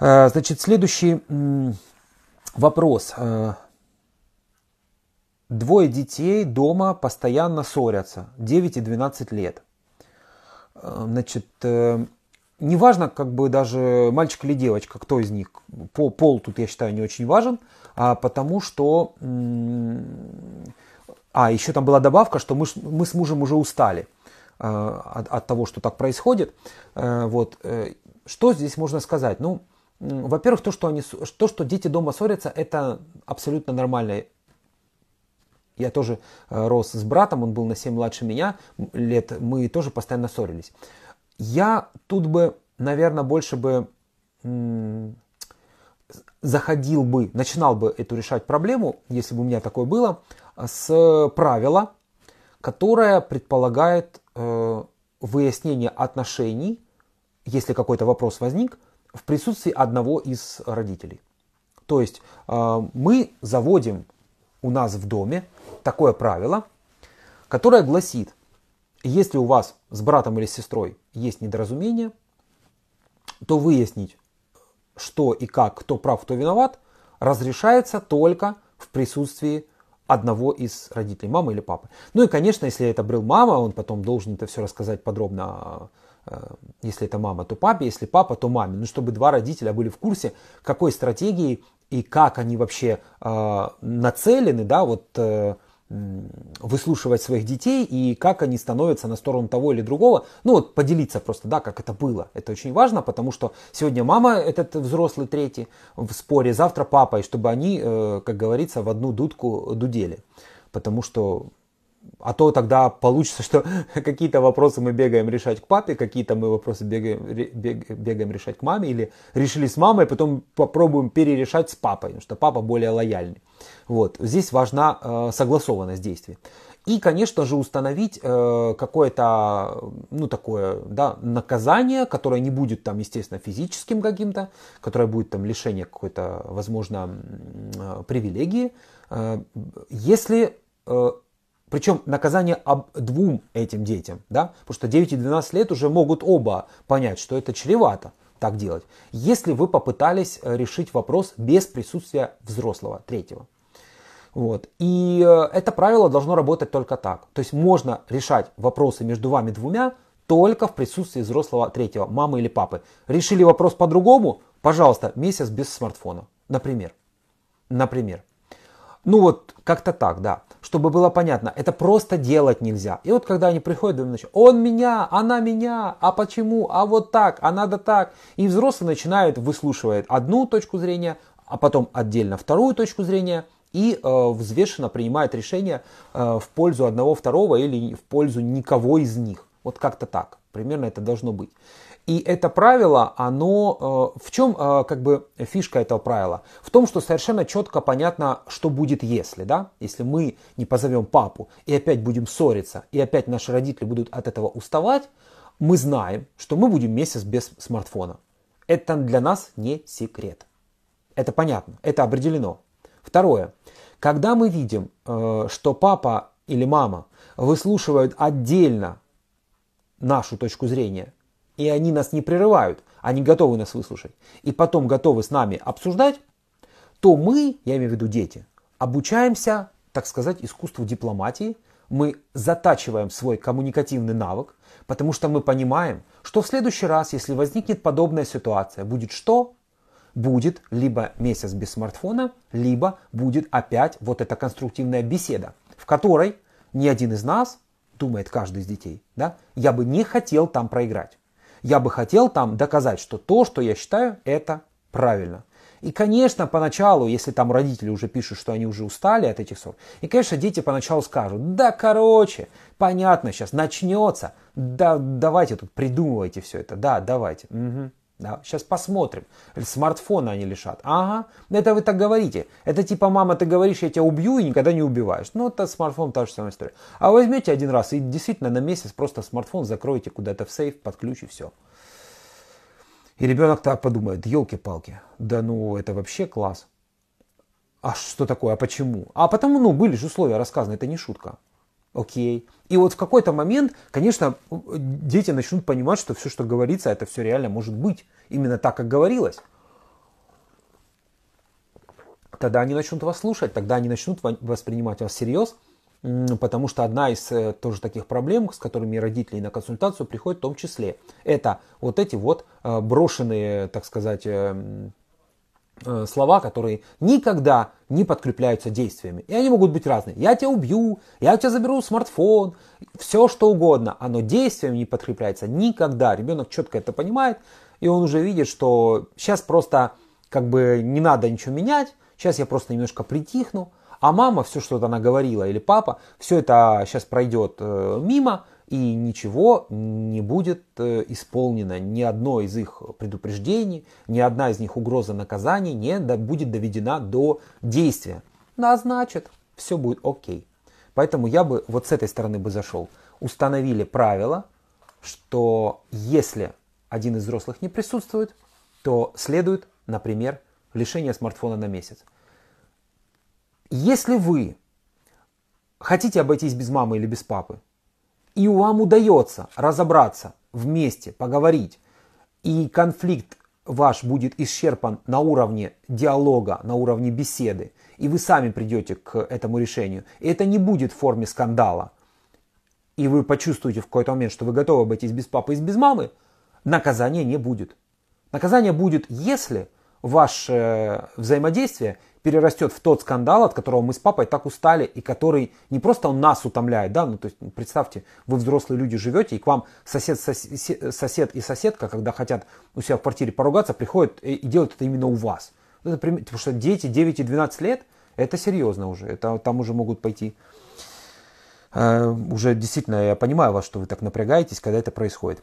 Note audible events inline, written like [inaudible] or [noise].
А, значит, следующий вопрос. А, двое детей дома постоянно ссорятся, 9 и 12 лет. А, значит, э, неважно, как бы даже мальчик или девочка, кто из них, пол, пол тут, я считаю, не очень важен, потому что... А, еще там была добавка, что мы, мы с мужем уже устали э, от, от того, что так происходит. Э, вот. Что здесь можно сказать? Ну, во-первых, то, что, они, то, что дети дома ссорятся, это абсолютно нормально. Я тоже э, рос с братом, он был на 7 младше меня лет, мы тоже постоянно ссорились. Я тут бы, наверное, больше бы заходил бы, начинал бы эту решать проблему, если бы у меня такое было, с правила, которое предполагает э, выяснение отношений, если какой-то вопрос возник – в присутствии одного из родителей. То есть э, мы заводим у нас в доме такое правило, которое гласит, если у вас с братом или с сестрой есть недоразумение, то выяснить, что и как, кто прав, кто виноват, разрешается только в присутствии одного из родителей, мамы или папы. Ну и, конечно, если это брел мама, он потом должен это все рассказать подробно а, Э, если это мама, то папе, если папа, то маме. Ну, чтобы два родителя были в курсе, какой стратегии и как они вообще э, нацелены, да, вот э, выслушивать своих детей и как они становятся на сторону того или другого. Ну вот поделиться просто, да, как это было. Это очень важно, потому что сегодня мама этот взрослый третий в споре, завтра папа, и чтобы они, э, как говорится, в одну дудку дудели. Потому что а то тогда получится, что [laughs] какие-то вопросы мы бегаем решать к папе, какие-то мы вопросы бегаем, бегаем решать к маме, или решили с мамой, а потом попробуем перерешать с папой, потому что папа более лояльный. Вот. Здесь важна э, согласованность действий. И, конечно же, установить э, какое-то, ну, такое, да, наказание, которое не будет там, естественно, физическим каким-то, которое будет там лишение какой-то, возможно, э, привилегии, э, если э, причем наказание об двум этим детям, да? потому что 9 и 12 лет уже могут оба понять, что это чревато так делать, если вы попытались э, решить вопрос без присутствия взрослого, третьего. Вот. И э, это правило должно работать только так. То есть можно решать вопросы между вами двумя только в присутствии взрослого третьего, мамы или папы. Решили вопрос по-другому? Пожалуйста, месяц без смартфона, например. Например. Ну вот, как-то так, да чтобы было понятно, это просто делать нельзя. И вот когда они приходят, они начинают, он меня, она меня, а почему, а вот так, а надо так. И взрослый начинает, выслушивает одну точку зрения, а потом отдельно вторую точку зрения и э, взвешенно принимает решение э, в пользу одного, второго или в пользу никого из них. Вот как-то так. Примерно это должно быть. И это правило, оно... Э, в чем э, как бы фишка этого правила? В том, что совершенно четко понятно, что будет если, да? Если мы не позовем папу и опять будем ссориться, и опять наши родители будут от этого уставать, мы знаем, что мы будем месяц без смартфона. Это для нас не секрет. Это понятно, это определено. Второе. Когда мы видим, э, что папа или мама выслушивают отдельно нашу точку зрения, и они нас не прерывают, они готовы нас выслушать, и потом готовы с нами обсуждать, то мы, я имею в виду дети, обучаемся, так сказать, искусству дипломатии, мы затачиваем свой коммуникативный навык, потому что мы понимаем, что в следующий раз, если возникнет подобная ситуация, будет что? Будет либо месяц без смартфона, либо будет опять вот эта конструктивная беседа, в которой ни один из нас, думает каждый из детей, да, я бы не хотел там проиграть. Я бы хотел там доказать, что то, что я считаю, это правильно. И, конечно, поначалу, если там родители уже пишут, что они уже устали от этих ссор, и, конечно, дети поначалу скажут, да, короче, понятно, сейчас начнется, да, давайте тут придумывайте все это, да, давайте. Угу. Да, сейчас посмотрим. Смартфона они лишат. Ага, это вы так говорите. Это типа, мама, ты говоришь, я тебя убью и никогда не убиваешь. Ну, это смартфон та же самая история. А возьмете один раз и действительно на месяц просто смартфон закроете куда-то в сейф под ключ и все. И ребенок так подумает, елки-палки, да ну это вообще класс. А что такое, а почему? А потому, ну, были же условия рассказаны, это не шутка окей. И вот в какой-то момент, конечно, дети начнут понимать, что все, что говорится, это все реально может быть. Именно так, как говорилось. Тогда они начнут вас слушать, тогда они начнут воспринимать вас всерьез, потому что одна из э, тоже таких проблем, с которыми родители на консультацию приходят в том числе, это вот эти вот э, брошенные, так сказать, э, Э, слова, которые никогда не подкрепляются действиями. И они могут быть разные. Я тебя убью, я у тебя заберу смартфон, все что угодно. Оно действием не подкрепляется никогда. Ребенок четко это понимает, и он уже видит, что сейчас просто как бы не надо ничего менять, сейчас я просто немножко притихну, а мама, все, что она говорила, или папа, все это сейчас пройдет э, мимо, и ничего не будет э, исполнено. Ни одно из их предупреждений, ни одна из них угроза наказаний не будет доведена до действия. Ну, а значит, все будет окей. Поэтому я бы вот с этой стороны бы зашел. Установили правило, что если один из взрослых не присутствует, то следует, например, лишение смартфона на месяц. Если вы хотите обойтись без мамы или без папы, и вам удается разобраться вместе, поговорить, и конфликт ваш будет исчерпан на уровне диалога, на уровне беседы, и вы сами придете к этому решению. И это не будет в форме скандала. И вы почувствуете в какой-то момент, что вы готовы обойтись без папы и без мамы, наказания не будет. Наказание будет, если ваше э, взаимодействие перерастет в тот скандал, от которого мы с папой так устали, и который не просто он нас утомляет, да, ну то есть представьте, вы взрослые люди живете, и к вам сосед, сосед, сосед и соседка, когда хотят у себя в квартире поругаться, приходят и, и делают это именно у вас. Это, потому что дети 9 и 12 лет, это серьезно уже, это там уже могут пойти. Э, уже действительно, я понимаю вас, что вы так напрягаетесь, когда это происходит.